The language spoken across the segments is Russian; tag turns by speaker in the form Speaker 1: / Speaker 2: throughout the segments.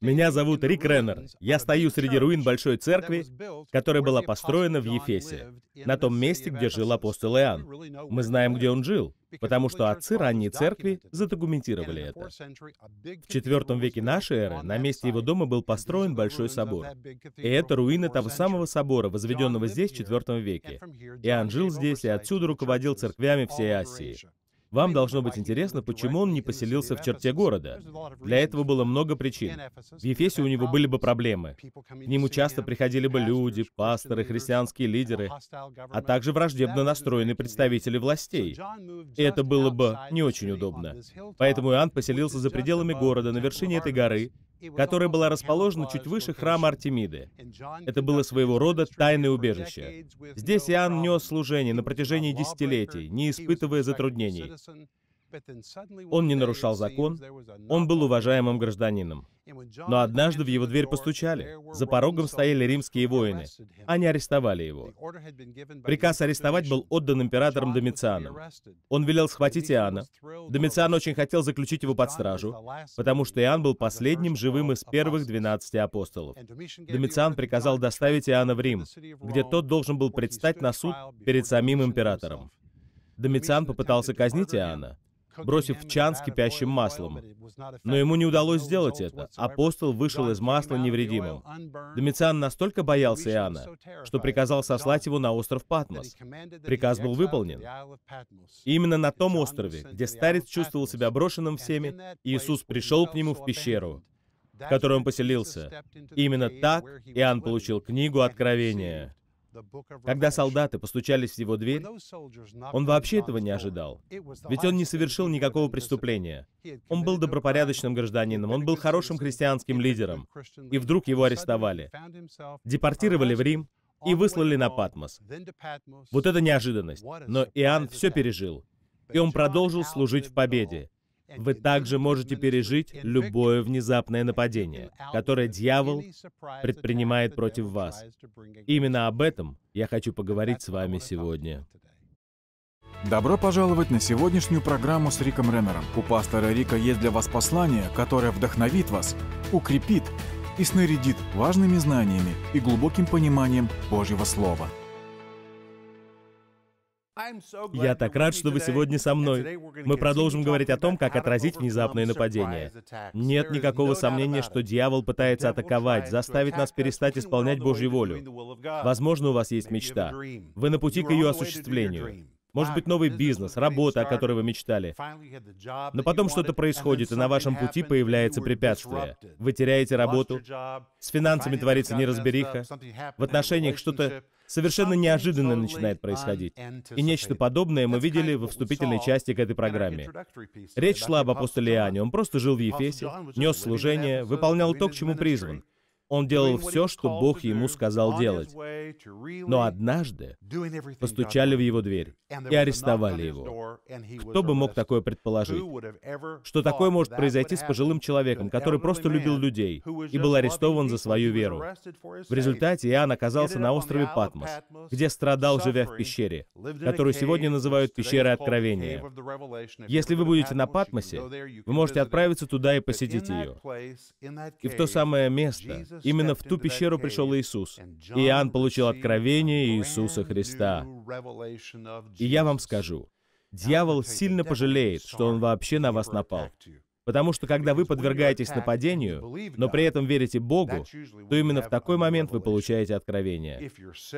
Speaker 1: Меня зовут Рик Реннер. Я стою среди руин большой церкви, которая была построена в Ефесе, на том месте, где жил апостол Иоанн. Мы знаем, где он жил, потому что отцы ранней церкви задокументировали это. В IV веке нашей эры на месте его дома был построен Большой собор. И это руины того самого собора, возведенного здесь в IV веке. Иоанн жил здесь и отсюда руководил церквями всей Асии. Вам должно быть интересно, почему он не поселился в черте города. Для этого было много причин. В Ефесе у него были бы проблемы. К нему часто приходили бы люди, пасторы, христианские лидеры, а также враждебно настроенные представители властей. И это было бы не очень удобно. Поэтому Иоанн поселился за пределами города, на вершине этой горы, которая была расположена чуть выше храма Артемиды. Это было своего рода тайное убежище. Здесь Иоанн нес служение на протяжении десятилетий, не испытывая затруднений. Он не нарушал закон, он был уважаемым гражданином. Но однажды в его дверь постучали. За порогом стояли римские воины. Они арестовали его. Приказ арестовать был отдан императором Домицианом. Он велел схватить Иоанна. Домициан очень хотел заключить его под стражу, потому что Иоанн был последним живым из первых 12 апостолов. Домициан приказал доставить Иоанна в Рим, где тот должен был предстать на суд перед самим императором. Домициан попытался казнить Иоанна, бросив в чан с кипящим маслом. Но ему не удалось сделать это. Апостол вышел из масла невредимым. Домициан настолько боялся Иоанна, что приказал сослать его на остров Патмос. Приказ был выполнен. И именно на том острове, где старец чувствовал себя брошенным всеми, Иисус пришел к нему в пещеру, в которой он поселился. И именно так Иоанн получил книгу Откровения. Когда солдаты постучались в его дверь, он вообще этого не ожидал. Ведь он не совершил никакого преступления. Он был добропорядочным гражданином, он был хорошим христианским лидером. И вдруг его арестовали. Депортировали в Рим и выслали на Патмос. Вот это неожиданность. Но Иоанн все пережил. И он продолжил служить в победе. Вы также можете пережить любое внезапное нападение, которое дьявол предпринимает против вас. Именно об этом
Speaker 2: я хочу поговорить с вами сегодня. Добро пожаловать на сегодняшнюю программу с Риком Реннером. У пастора Рика есть для вас послание, которое вдохновит вас, укрепит и снарядит важными знаниями и глубоким пониманием Божьего Слова. Я так рад, что вы сегодня со мной. Мы продолжим
Speaker 1: говорить о том, как отразить внезапные нападения. Нет никакого сомнения, что дьявол пытается атаковать, заставить нас перестать исполнять Божью волю. Возможно, у вас есть мечта. Вы на пути к ее осуществлению. Может быть, новый бизнес, работа, о которой вы мечтали. Но потом что-то происходит, и на вашем пути появляется препятствие. Вы теряете работу, с финансами творится неразбериха, в отношениях что-то совершенно неожиданно начинает происходить. И нечто подобное мы видели во вступительной части к этой программе. Речь шла об апостоле Иоанне. Он просто жил в Ефесе, нес служение, выполнял то, к чему призван. Он делал все, что Бог ему сказал делать. Но однажды постучали в его дверь и арестовали его. Кто бы мог такое предположить? Что такое может произойти с пожилым человеком, который просто любил людей и был арестован за свою веру? В результате Иоанн оказался на острове Патмос, где страдал, живя в пещере, которую сегодня называют пещерой Откровения. Если вы будете на Патмосе, вы можете отправиться туда и посетить ее. И в то самое место, Именно в ту пещеру пришел Иисус. И Иоанн получил откровение Иисуса Христа. И я вам скажу, дьявол сильно пожалеет, что он вообще на вас напал. Потому что когда вы подвергаетесь нападению, но при этом верите Богу, то именно в такой момент вы получаете откровение.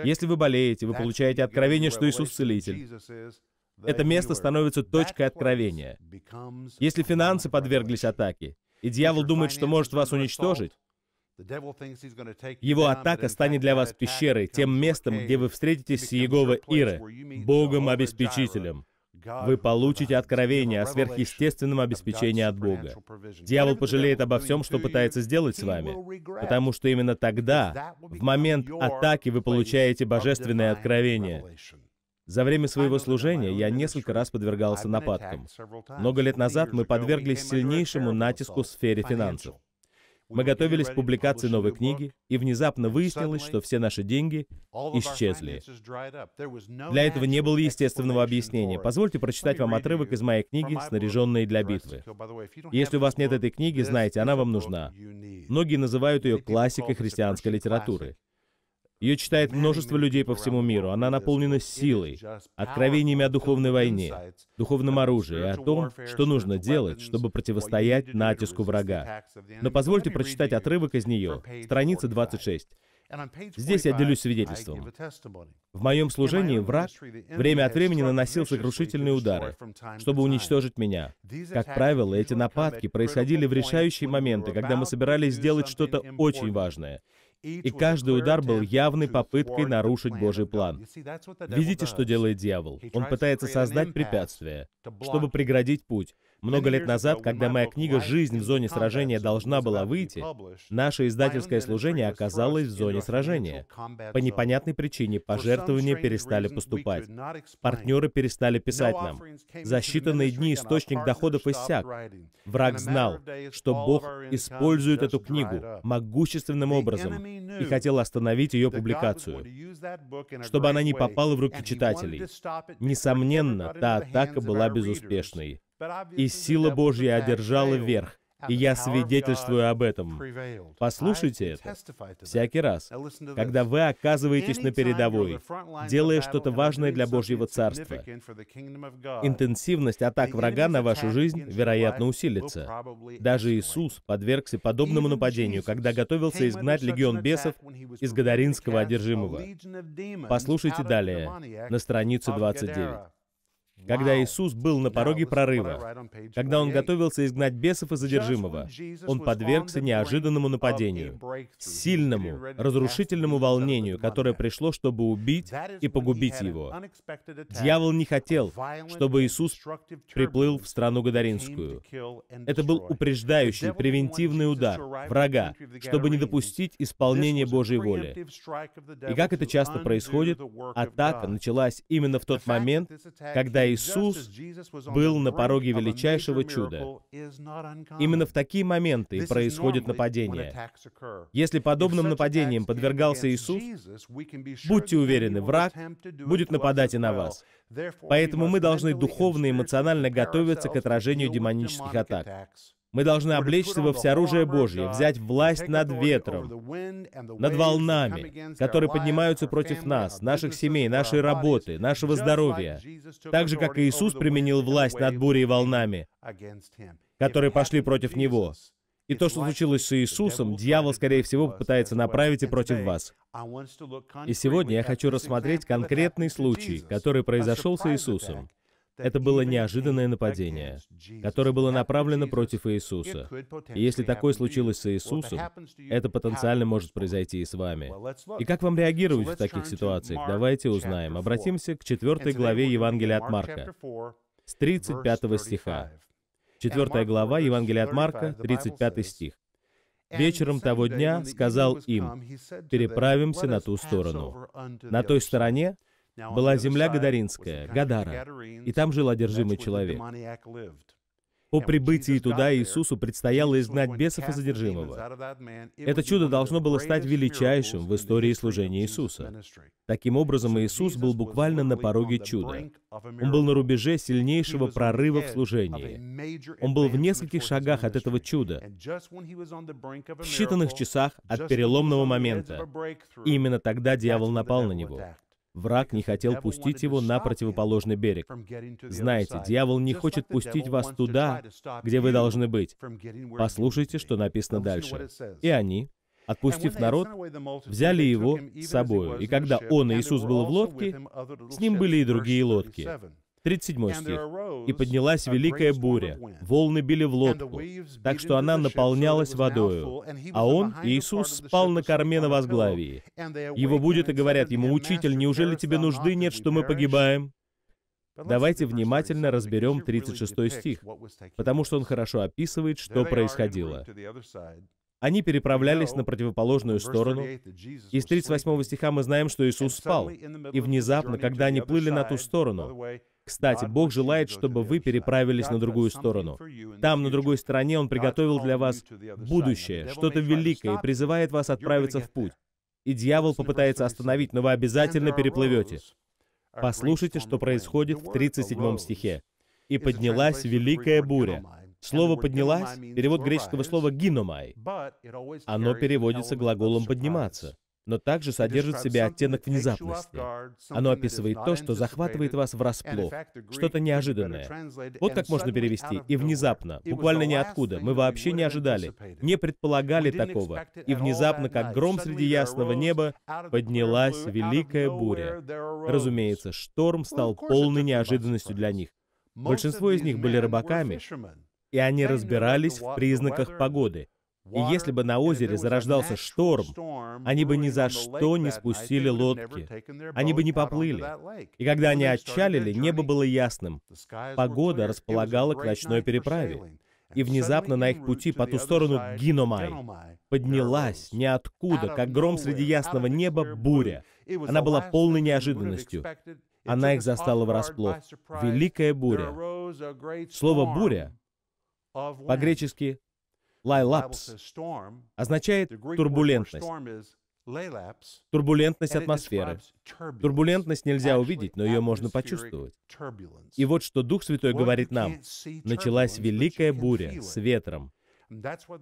Speaker 1: Если вы болеете, вы получаете откровение, что Иисус целитель. Это место становится точкой откровения. Если финансы подверглись атаке, и дьявол думает, что может вас уничтожить, его атака станет для вас пещерой, тем местом, где вы встретитесь с Иегова Иры, Богом-обеспечителем. Вы получите откровение о сверхъестественном обеспечении от Бога. Дьявол пожалеет обо всем, что пытается сделать с вами, потому что именно тогда, в момент атаки, вы получаете божественное откровение. За время своего служения я несколько раз подвергался нападкам. Много лет назад мы подверглись сильнейшему натиску в сфере финансов. Мы готовились к публикации новой книги, и внезапно выяснилось, что все наши деньги исчезли. Для этого не было естественного объяснения. Позвольте прочитать вам отрывок из моей книги «Снаряженные для битвы». Если у вас нет этой книги, знайте, она вам нужна. Многие называют ее классикой христианской литературы. Ее читает множество людей по всему миру. Она наполнена силой, откровениями о духовной войне, духовном оружии и о том, что нужно делать, чтобы противостоять натиску врага. Но позвольте прочитать отрывок из нее, страница 26. Здесь я делюсь свидетельством. В моем служении враг время от времени наносил сокрушительные удары, чтобы уничтожить меня. Как правило, эти нападки происходили в решающие моменты, когда мы собирались сделать что-то очень важное. И каждый удар был явной попыткой нарушить Божий план. Видите, что делает дьявол? Он пытается создать препятствие, чтобы преградить путь, много лет назад, когда моя книга «Жизнь в зоне сражения» должна была выйти, наше издательское служение оказалось в зоне сражения. По непонятной причине пожертвования перестали поступать. Партнеры перестали писать нам. За считанные дни источник доходов иссяк. Враг знал, что Бог использует эту книгу могущественным образом и хотел остановить ее публикацию, чтобы она не попала в руки читателей. Несомненно, та атака была безуспешной и сила Божья одержала верх, и я свидетельствую об этом. Послушайте это всякий раз, когда вы оказываетесь на передовой, делая что-то важное для Божьего Царства. Интенсивность атак врага на вашу жизнь, вероятно, усилится. Даже Иисус подвергся подобному нападению, когда готовился изгнать легион бесов из гадаринского одержимого.
Speaker 2: Послушайте далее, на странице 29
Speaker 1: когда Иисус был на пороге прорыва, когда Он готовился изгнать бесов и задержимого, Он подвергся неожиданному нападению, сильному, разрушительному волнению, которое пришло, чтобы убить и погубить Его. Дьявол не хотел, чтобы Иисус приплыл в страну Гадаринскую. Это был упреждающий, превентивный удар врага, чтобы не допустить исполнения Божьей воли.
Speaker 2: И как это часто происходит, атака началась именно в тот момент, когда Иисус был на пороге величайшего чуда.
Speaker 1: Именно в такие моменты происходит нападение. Если подобным нападением подвергался Иисус, будьте уверены, враг будет нападать и на вас. Поэтому мы должны духовно и эмоционально готовиться к отражению демонических атак. Мы должны облечься во всеоружие Божье, взять власть над ветром, над волнами, которые поднимаются против нас, наших семей, нашей работы, нашего здоровья, так же, как Иисус применил власть над бурей и волнами, которые пошли против Него. И то, что случилось с Иисусом, дьявол, скорее всего, попытается направить и против вас. И сегодня я хочу рассмотреть конкретный случай, который произошел с Иисусом, это было неожиданное нападение, которое было направлено против Иисуса. И если такое случилось с Иисусом, это потенциально может произойти и с вами. И как вам реагировать в таких ситуациях? Давайте узнаем. Обратимся к 4 главе Евангелия от Марка, с 35 стиха. 4 глава Евангелия от Марка, 35 стих. Вечером того дня сказал им, «Переправимся на ту сторону». На той стороне была земля Гадаринская, Гадара, и там жил одержимый человек. По прибытии туда Иисусу предстояло изгнать бесов и задержимого. Это чудо должно было стать величайшим в истории служения Иисуса. Таким образом, Иисус был буквально на пороге чуда. Он был на рубеже сильнейшего прорыва в служении. Он был в нескольких шагах от этого чуда, в считанных часах от переломного момента. И именно тогда дьявол напал на него. Враг не хотел пустить его на противоположный берег. Знаете, дьявол не хочет пустить вас туда, где вы должны быть. Послушайте, что написано дальше. И они, отпустив народ, взяли его с собой. И когда он и Иисус был в лодке, с ним были и другие лодки. 37 стих. «И поднялась великая буря, волны били в лодку, так что она наполнялась водою, а он, Иисус, спал на корме на возглавии. Его будет и говорят ему, «Учитель, неужели тебе нужды нет, что мы погибаем?» Давайте внимательно разберем 36 стих, потому что он хорошо описывает, что происходило. Они переправлялись на противоположную сторону. Из 38 стиха мы знаем, что Иисус спал. И внезапно, когда они плыли на ту сторону, кстати, Бог желает, чтобы вы переправились на другую сторону. Там, на другой стороне, Он приготовил для вас будущее, что-то великое, и призывает вас отправиться в путь. И дьявол попытается остановить, но вы обязательно переплывете. Послушайте, что происходит в 37 стихе. «И поднялась великая буря». Слово «поднялась» — перевод греческого слова «гиномай». Оно переводится глаголом «подниматься» но также содержит в себе оттенок внезапности. Оно описывает то, что захватывает вас врасплох, что-то неожиданное. Вот как можно перевести «и внезапно», буквально ниоткуда, мы вообще не ожидали, не предполагали такого, и внезапно, как гром среди ясного неба, поднялась великая буря. Разумеется, шторм стал полной неожиданностью для них. Большинство из них были рыбаками, и они разбирались в признаках погоды — и если бы на озере зарождался шторм, они бы ни за что не спустили лодки. Они бы не поплыли. И когда они отчалили, небо было ясным. Погода располагала к ночной переправе. И внезапно на их пути по ту сторону Гиномай поднялась ниоткуда, как гром среди ясного неба, буря. Она была полной неожиданностью. Она их застала врасплох. Великая буря. Слово «буря» по-гречески Лайлапс означает турбулентность. Турбулентность атмосферы. Турбулентность нельзя увидеть, но ее можно почувствовать. И вот что Дух Святой говорит нам. Началась великая буря с ветром,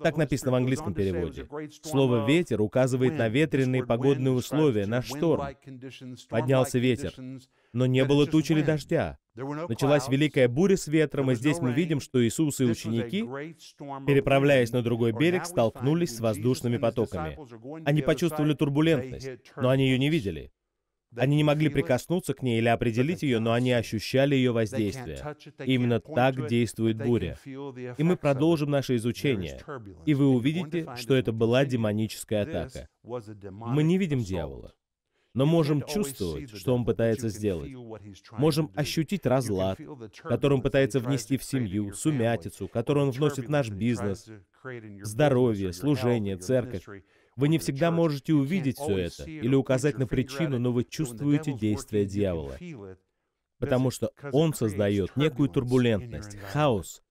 Speaker 1: так написано в английском переводе. Слово «ветер» указывает на ветреные погодные условия, на шторм. Поднялся ветер, но не было туч или дождя. Началась великая буря с ветром, и здесь мы видим, что Иисус и ученики, переправляясь на другой берег, столкнулись с воздушными потоками. Они почувствовали турбулентность, но они ее не видели. Они не могли прикоснуться к ней или определить ее, но они ощущали ее воздействие. Именно так действует буря. И мы продолжим наше изучение, и вы увидите, что это была демоническая атака. Мы не видим дьявола, но можем чувствовать, что он пытается сделать. Можем ощутить разлад, который он пытается внести в семью, сумятицу, который он вносит в наш бизнес, здоровье, служение, церковь. Вы не всегда можете увидеть все это или указать на причину, но вы чувствуете действие дьявола, потому что он создает некую турбулентность, хаос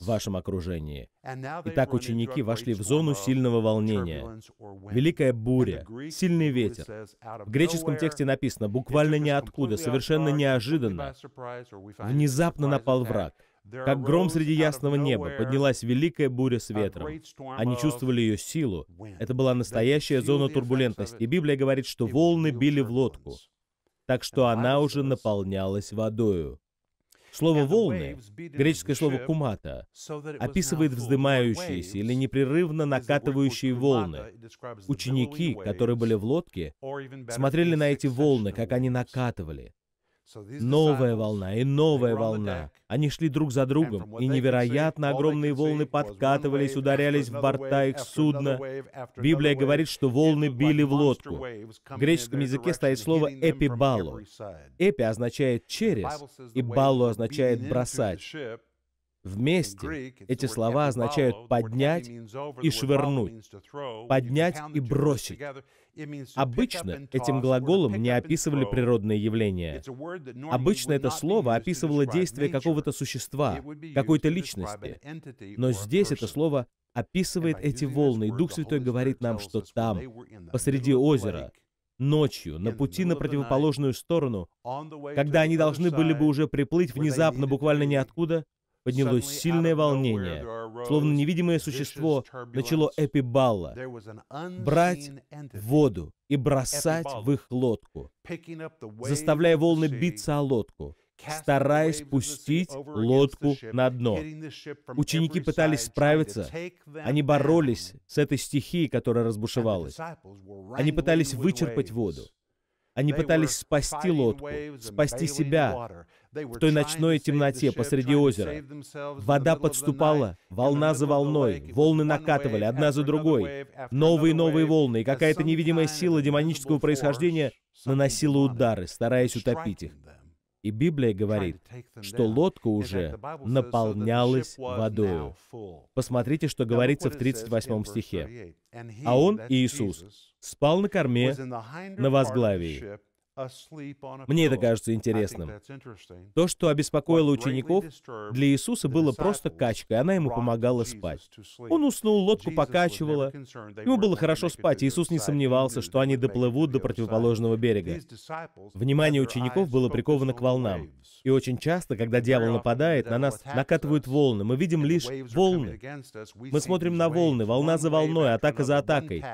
Speaker 1: в вашем окружении. Итак, ученики вошли в зону сильного волнения. Великая буря, сильный ветер. В греческом тексте написано буквально ниоткуда, совершенно неожиданно. Внезапно напал враг. Как гром среди ясного неба поднялась великая буря с ветром. Они чувствовали ее силу. Это была настоящая зона турбулентности. И Библия говорит, что волны били в лодку, так что она уже наполнялась водою. Слово «волны», греческое слово «кумата», описывает вздымающиеся или непрерывно накатывающие волны. Ученики, которые были в лодке, смотрели на эти волны, как они накатывали. Новая волна и новая волна. Они шли друг за другом, и невероятно огромные волны подкатывались, ударялись в борта их судна. Библия говорит, что волны били в лодку. В греческом языке стоит слово «эпибало». «Эпи» означает «через», и «бало» означает «бросать». Вместе эти слова означают «поднять» и «швырнуть», «поднять» и «бросить». Обычно этим глаголом не описывали природные явления. Обычно это слово описывало действие какого-то существа, какой-то личности. Но здесь это слово описывает эти волны, и Дух Святой говорит нам, что там, посреди озера, ночью, на пути на противоположную сторону, когда они должны были бы уже приплыть внезапно, буквально ниоткуда, поднялось сильное волнение, словно невидимое существо начало эпибалла брать воду и бросать в их лодку, заставляя волны биться о лодку, стараясь пустить лодку на дно. Ученики пытались справиться, они боролись с этой стихией, которая разбушевалась. Они пытались вычерпать воду. Они пытались спасти лодку, спасти себя, в той ночной темноте посреди озера. Вода подступала, волна за волной, волны накатывали одна за другой. Новые и новые волны, и какая-то невидимая сила демонического происхождения наносила удары, стараясь утопить их. И Библия говорит, что лодка уже наполнялась водой. Посмотрите, что говорится в 38 стихе. «А он, Иисус, спал на корме на возглавии, мне это кажется интересным. То, что обеспокоило учеников, для Иисуса было просто качкой, она ему помогала спать. Он уснул, лодку покачивала, ему было хорошо спать, Иисус не сомневался, что они доплывут до противоположного берега. Внимание учеников было приковано к волнам. И очень часто, когда дьявол нападает, на нас накатывают волны, мы видим лишь волны. Мы смотрим на волны, волна за волной, атака за атакой.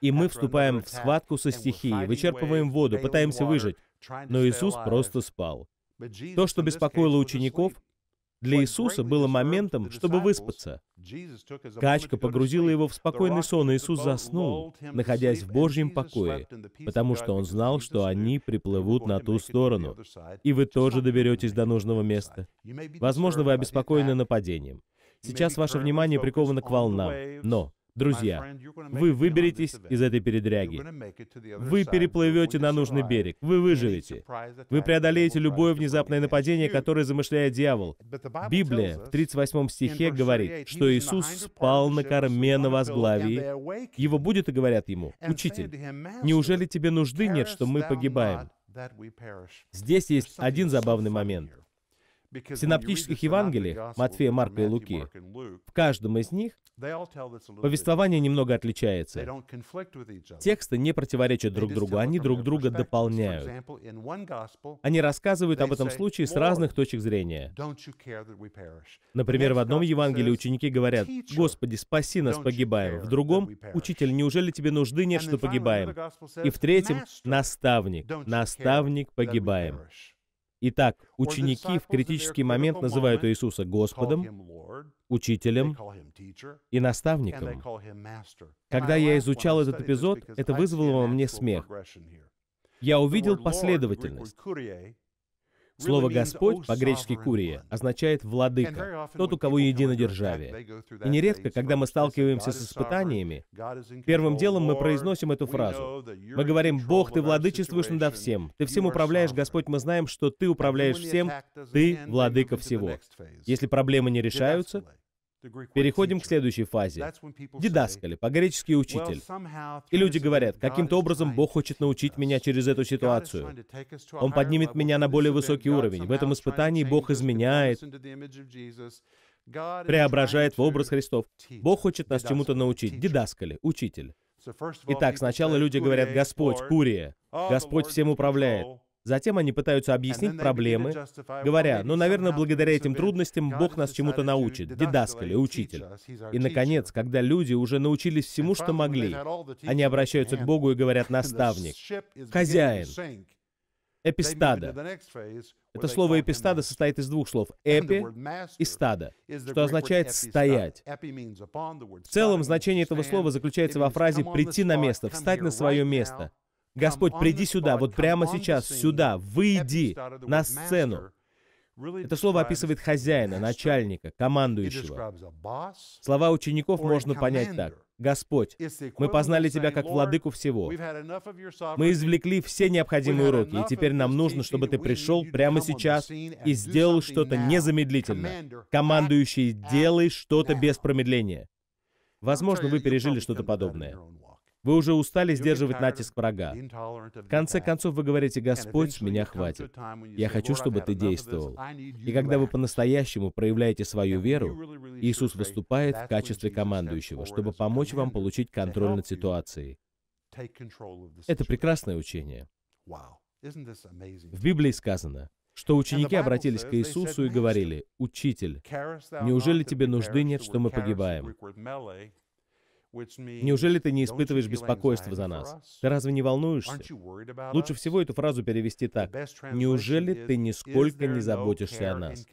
Speaker 1: И мы вступаем в схватку со стихией, вычерпываем воду, пытаемся выжить. Но Иисус просто спал. То, что беспокоило учеников, для Иисуса было моментом, чтобы выспаться. Качка погрузила его в спокойный сон, и Иисус заснул, находясь в Божьем покое, потому что он знал, что они приплывут на ту сторону, и вы тоже доберетесь до нужного места. Возможно, вы обеспокоены нападением. Сейчас ваше внимание приковано к волнам, но Друзья, вы выберетесь из этой передряги. Вы переплывете на нужный берег. Вы выживете. Вы преодолеете любое внезапное нападение, которое замышляет дьявол. Библия в 38 стихе говорит, что Иисус спал на корме на возглавии. Его будет и говорят ему, «Учитель, неужели тебе нужды нет, что мы погибаем?» Здесь есть один забавный момент. В синаптических Евангелиях Матфея, Марка и Луки, в каждом из них повествование немного отличается. Тексты не противоречат друг другу, они друг друга дополняют. Они рассказывают об этом случае с разных точек зрения. Например, в одном Евангелии ученики говорят, «Господи, спаси нас, погибаем». В другом, «Учитель, неужели тебе нужды нет, что погибаем?» И в третьем, «Наставник, наставник, погибаем». Итак, ученики в критический момент называют Иисуса Господом, учителем и наставником. Когда я изучал этот эпизод, это вызвало во мне смех. Я увидел последовательность. Слово «Господь» по-гречески «курия» означает «владыка», тот, у кого единодержавие. И нередко, когда мы сталкиваемся с испытаниями, первым делом мы произносим эту фразу. Мы говорим «Бог, Ты владычествуешь надо всем, Ты всем управляешь, Господь, мы знаем, что Ты управляешь всем, Ты владыка всего». Если проблемы не решаются, Переходим к следующей фазе. Дидаскали, по-гречески учитель. И люди говорят, каким-то образом Бог хочет научить меня через эту ситуацию. Он поднимет меня на более высокий уровень. В этом испытании Бог изменяет, преображает в образ Христов. Бог хочет нас чему-то научить. Дидаскали, учитель. Итак, сначала люди говорят, Господь, Курия, oh, Господь всем управляет. Затем они пытаются объяснить проблемы, говоря, ну, наверное, благодаря этим трудностям Бог нас чему-то научит, дедаск учитель. И, наконец, когда люди уже научились всему, что могли, они обращаются к Богу и говорят «наставник», «хозяин», «эпистада». Это слово «эпистада» состоит из двух слов «эпи» и «стада», что означает «стоять». В целом, значение этого слова заключается во фразе «прийти на место», «встать на свое место», Господь, приди сюда, вот прямо сейчас, сюда, выйди на сцену. Это слово описывает хозяина, начальника, командующего. Слова учеников можно понять так. Господь, мы познали Тебя как владыку всего. Мы извлекли все необходимые уроки, и теперь нам нужно, чтобы Ты пришел прямо сейчас и сделал что-то незамедлительно. Командующий, делай что-то без промедления. Возможно, вы пережили что-то подобное. Вы уже устали сдерживать натиск врага. В конце концов, вы говорите, «Господь, с меня хватит. Я хочу, чтобы ты действовал». И когда вы по-настоящему проявляете свою веру, Иисус выступает в качестве командующего, чтобы помочь вам получить контроль над ситуацией. Это прекрасное учение. В Библии сказано, что ученики обратились к Иисусу и говорили, «Учитель, неужели тебе нужды нет, что мы погибаем?» Неужели ты не испытываешь беспокойства за нас? Ты разве не волнуешься? Лучше всего эту фразу перевести так. Неужели ты нисколько не заботишься о нас?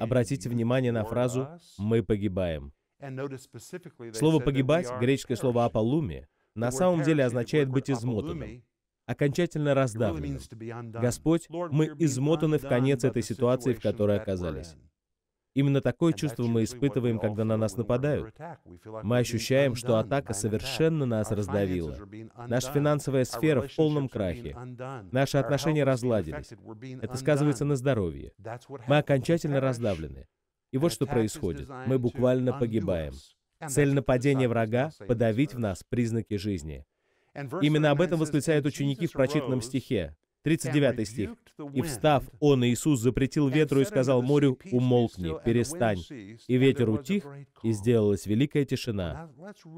Speaker 1: Обратите внимание на фразу «мы погибаем».
Speaker 2: Слово «погибать» — греческое слово
Speaker 1: «апалуми» — на самом деле означает «быть измотанным» окончательно раздавленным. Господь, мы измотаны в конец этой ситуации, в которой оказались. Именно такое чувство мы испытываем, когда на нас нападают. Мы ощущаем, что атака совершенно нас раздавила. Наша финансовая сфера в полном крахе. Наши отношения разладились. Это сказывается на здоровье. Мы окончательно раздавлены. И вот что происходит. Мы буквально погибаем. Цель нападения врага — подавить в нас признаки жизни. Именно об этом восклицают ученики в прочитанном стихе. 39 стих. «И встав, он, Иисус, запретил ветру и сказал морю, умолкни, перестань. И ветер утих, и сделалась великая тишина».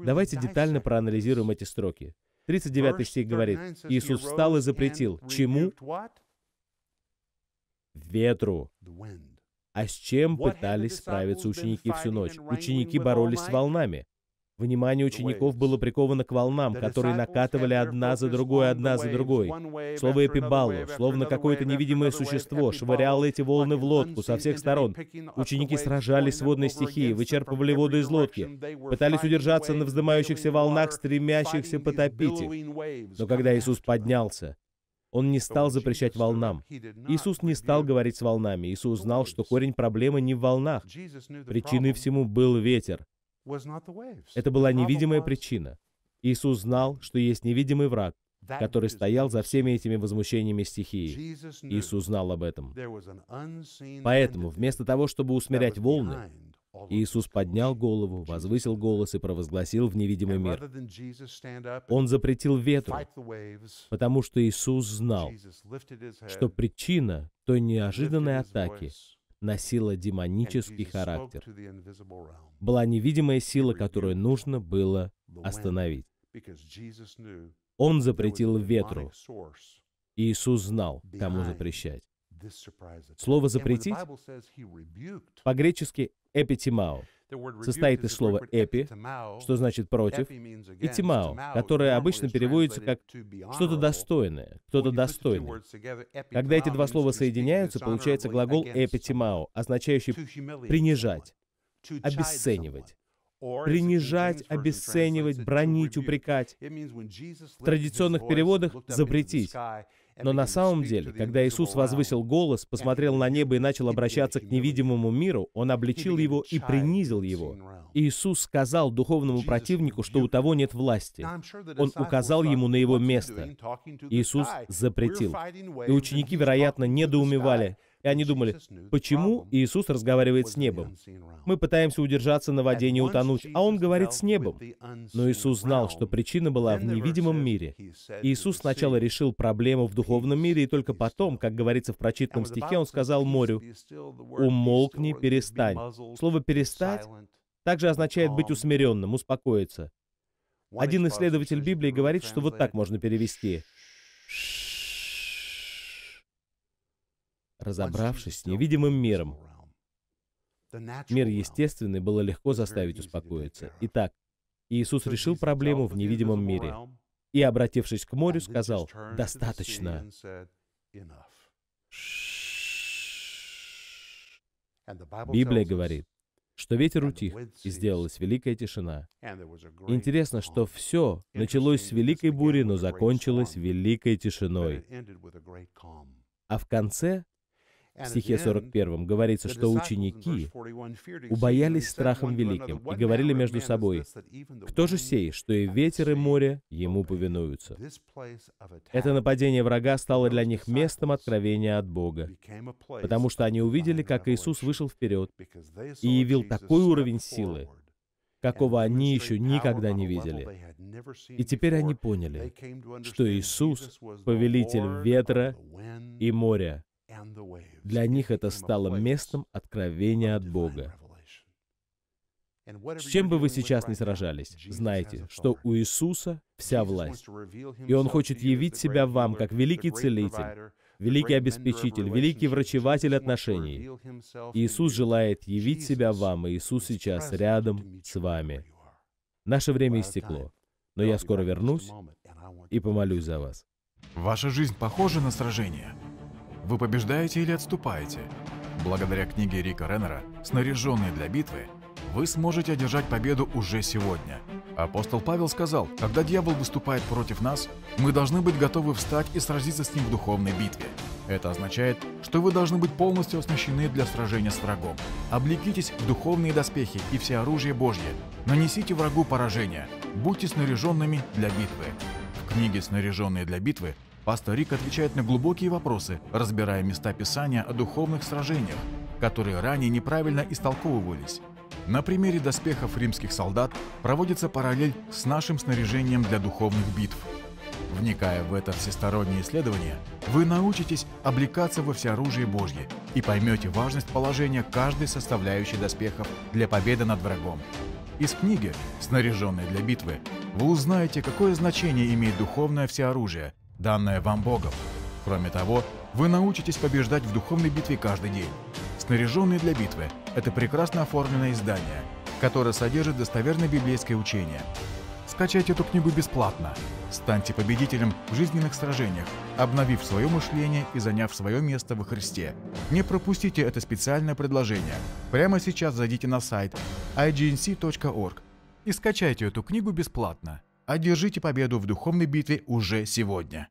Speaker 1: Давайте детально проанализируем эти строки. 39 стих говорит, «Иисус встал и запретил». Чему? Ветру. А с чем пытались справиться ученики всю ночь? Ученики боролись с волнами. Внимание учеников было приковано к волнам, которые накатывали одна за другой, одна за другой. Слово «эпибалло», словно какое-то невидимое существо, швыряло эти волны в лодку со всех сторон. Ученики сражались с водной стихией, вычерпывали воду из лодки, пытались удержаться на вздымающихся волнах, стремящихся потопить их. Но когда Иисус поднялся, он не стал запрещать волнам. Иисус не стал говорить с волнами. Иисус знал, что корень проблемы не в волнах. Причиной всему был ветер. Это была невидимая причина. Иисус знал, что есть невидимый враг, который стоял за всеми этими возмущениями стихии. Иисус знал об этом. Поэтому, вместо того, чтобы усмирять волны, Иисус поднял голову, возвысил голос и провозгласил в невидимый мир. Он запретил ветру, потому что Иисус знал, что причина той неожиданной атаки носила демонический характер. Была невидимая сила, которую нужно было остановить. Он запретил ветру. Иисус знал, кому запрещать. Слово «запретить» по-гречески «эпитимао» состоит из слова «эпи», что значит «против», и «тимао», которое обычно переводится как «что-то достойное», «кто-то достойный». Когда эти два слова соединяются, получается глагол «эпитимао», означающий «принижать», «обесценивать» принижать, обесценивать, бронить, упрекать. В традиционных переводах «запретить». Но на самом деле, когда Иисус возвысил голос, посмотрел на небо и начал обращаться к невидимому миру, Он обличил его и принизил его. Иисус сказал духовному противнику, что у того нет власти. Он указал ему на его место. Иисус запретил. И ученики, вероятно, недоумевали, и они думали, почему Иисус разговаривает с небом? Мы пытаемся удержаться на воде и не утонуть, а Он говорит с небом. Но Иисус знал, что причина была в невидимом мире. Иисус сначала решил проблему в духовном мире, и только потом, как говорится в прочитанном стихе, Он сказал морю, «Умолкни, перестань». Слово «перестать» также означает быть усмиренным, успокоиться. Один исследователь Библии говорит, что вот так можно перевести. Ш разобравшись с невидимым миром. Мир естественный было легко заставить успокоиться. Итак, Иисус решил проблему в невидимом мире и, обратившись к морю, сказал «Достаточно». Библия говорит, что ветер утих, и сделалась великая тишина. Интересно, что все началось с великой бури, но закончилось великой тишиной. А в конце в стихе 41 говорится, что ученики убоялись страхом великим и говорили между собой, «Кто же сей, что и ветер, и море ему повинуются?» Это нападение врага стало для них местом откровения от Бога, потому что они увидели, как Иисус вышел вперед и явил такой уровень силы, какого они еще никогда не видели. И теперь они поняли, что Иисус — повелитель ветра и моря, для них это стало местом откровения от Бога. С чем бы вы сейчас не сражались, знайте, что у Иисуса вся власть. И Он хочет явить себя вам как великий целитель, великий обеспечитель, великий врачеватель отношений. Иисус желает явить себя вам, и Иисус сейчас рядом с вами.
Speaker 2: Наше время истекло, но я скоро вернусь и помолюсь за вас. Ваша жизнь похожа на сражение — вы побеждаете или отступаете? Благодаря книге Рика Реннера «Снаряженные для битвы» вы сможете одержать победу уже сегодня. Апостол Павел сказал, когда дьявол выступает против нас, мы должны быть готовы встать и сразиться с ним в духовной битве. Это означает, что вы должны быть полностью оснащены для сражения с врагом. Облекитесь в духовные доспехи и все оружие Божье. Нанесите врагу поражение. Будьте снаряженными для битвы. В книге «Снаряженные для битвы» Пастор Рик отвечает на глубокие вопросы, разбирая места Писания о духовных сражениях, которые ранее неправильно истолковывались. На примере доспехов римских солдат проводится параллель с нашим снаряжением для духовных битв. Вникая в это всестороннее исследование, вы научитесь облекаться во всеоружие Божье и поймете важность положения каждой составляющей доспехов для победы над врагом. Из книги «Снаряженные для битвы» вы узнаете, какое значение имеет духовное всеоружие данное вам Богом. Кроме того, вы научитесь побеждать в духовной битве каждый день. Снаряженные для битвы – это прекрасно оформленное издание, которое содержит достоверное библейское учение. Скачайте эту книгу бесплатно. Станьте победителем в жизненных сражениях, обновив свое мышление и заняв свое место во Христе. Не пропустите это специальное предложение. Прямо сейчас зайдите на сайт ignc.org и скачайте эту книгу бесплатно одержите победу в духовной битве уже сегодня.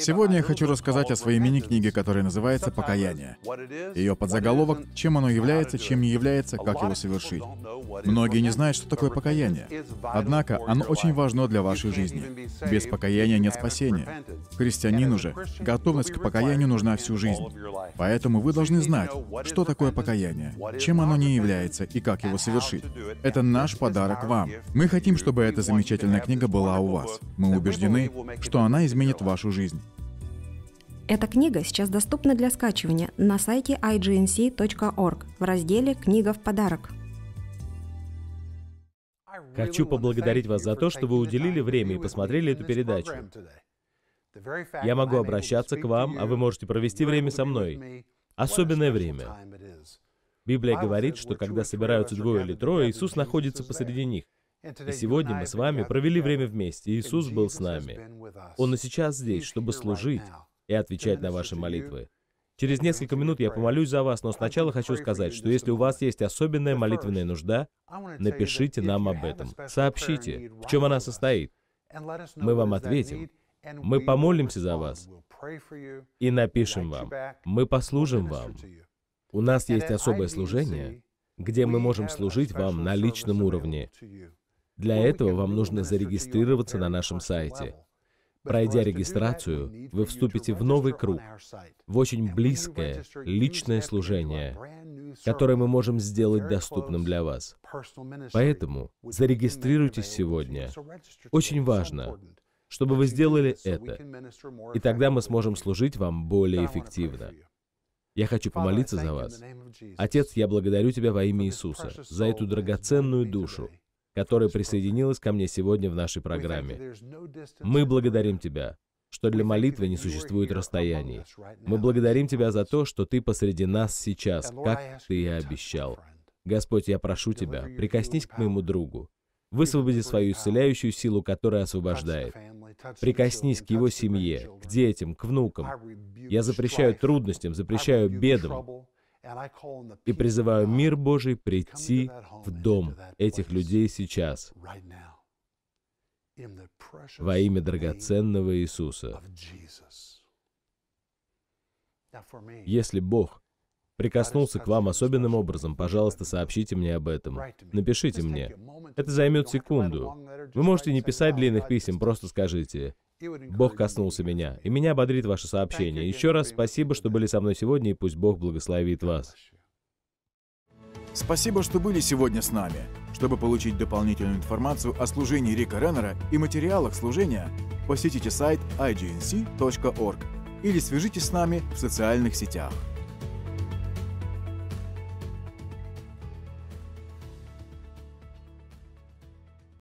Speaker 2: Сегодня я хочу рассказать о своей мини-книге, которая называется «Покаяние». Ее подзаголовок — чем оно является, чем не является, как его совершить. Многие не знают, что такое покаяние. Однако оно очень важно для вашей жизни. Без покаяния нет спасения. Христианин уже готовность к покаянию нужна всю жизнь. Поэтому вы должны знать, что такое покаяние, чем оно не является и как его совершить. Это наш подарок вам. Мы хотим, чтобы эта замечательная книга была у вас. Мы убеждены, что она изменит ваш вашу жизнь.
Speaker 1: Эта книга сейчас доступна для скачивания на сайте ignc.org в разделе «Книга в подарок». Хочу поблагодарить вас за то, что вы уделили время и посмотрели эту передачу. Я могу обращаться к вам, а вы можете провести время со мной. Особенное время. Библия говорит, что когда собираются двое или трое, Иисус находится посреди них. И сегодня мы с вами провели время вместе. Иисус был с нами. Он и сейчас здесь, чтобы служить и отвечать на ваши молитвы. Через несколько минут я помолюсь за вас, но сначала хочу сказать, что если у вас есть особенная молитвенная нужда, напишите нам об этом. Сообщите, в чем она состоит. Мы вам ответим. Мы помолимся за вас и напишем вам. Мы послужим вам. У нас есть особое служение, где мы можем служить вам на личном уровне. Для этого вам нужно зарегистрироваться на нашем сайте. Пройдя регистрацию, вы вступите в новый круг, в очень близкое, личное служение, которое мы можем сделать доступным для вас. Поэтому зарегистрируйтесь сегодня. Очень важно, чтобы вы сделали это, и тогда мы сможем служить вам более эффективно. Я хочу помолиться за вас. Отец, я благодарю Тебя во имя Иисуса за эту драгоценную душу, которая присоединилась ко мне сегодня в нашей программе. Мы благодарим Тебя, что для молитвы не существует расстояний. Мы благодарим Тебя за то, что Ты посреди нас сейчас, как Ты и обещал. Господь, я прошу Тебя, прикоснись к моему другу. Высвободи свою исцеляющую силу, которая освобождает. Прикоснись к его семье, к детям, к внукам. Я запрещаю трудностям, запрещаю бедам, и призываю мир Божий прийти в дом этих людей сейчас, во имя драгоценного Иисуса. Если Бог прикоснулся к вам особенным образом, пожалуйста, сообщите мне об этом. Напишите мне. Это займет секунду. Вы можете не писать длинных писем, просто скажите, Бог коснулся меня, и меня ободрит ваше сообщение. Еще раз спасибо, что были со мной сегодня, и пусть Бог благословит вас.
Speaker 2: Спасибо, что были сегодня с нами. Чтобы получить дополнительную информацию о служении Рика Реннера и материалах служения, посетите сайт ignc.org или свяжитесь с нами в социальных сетях.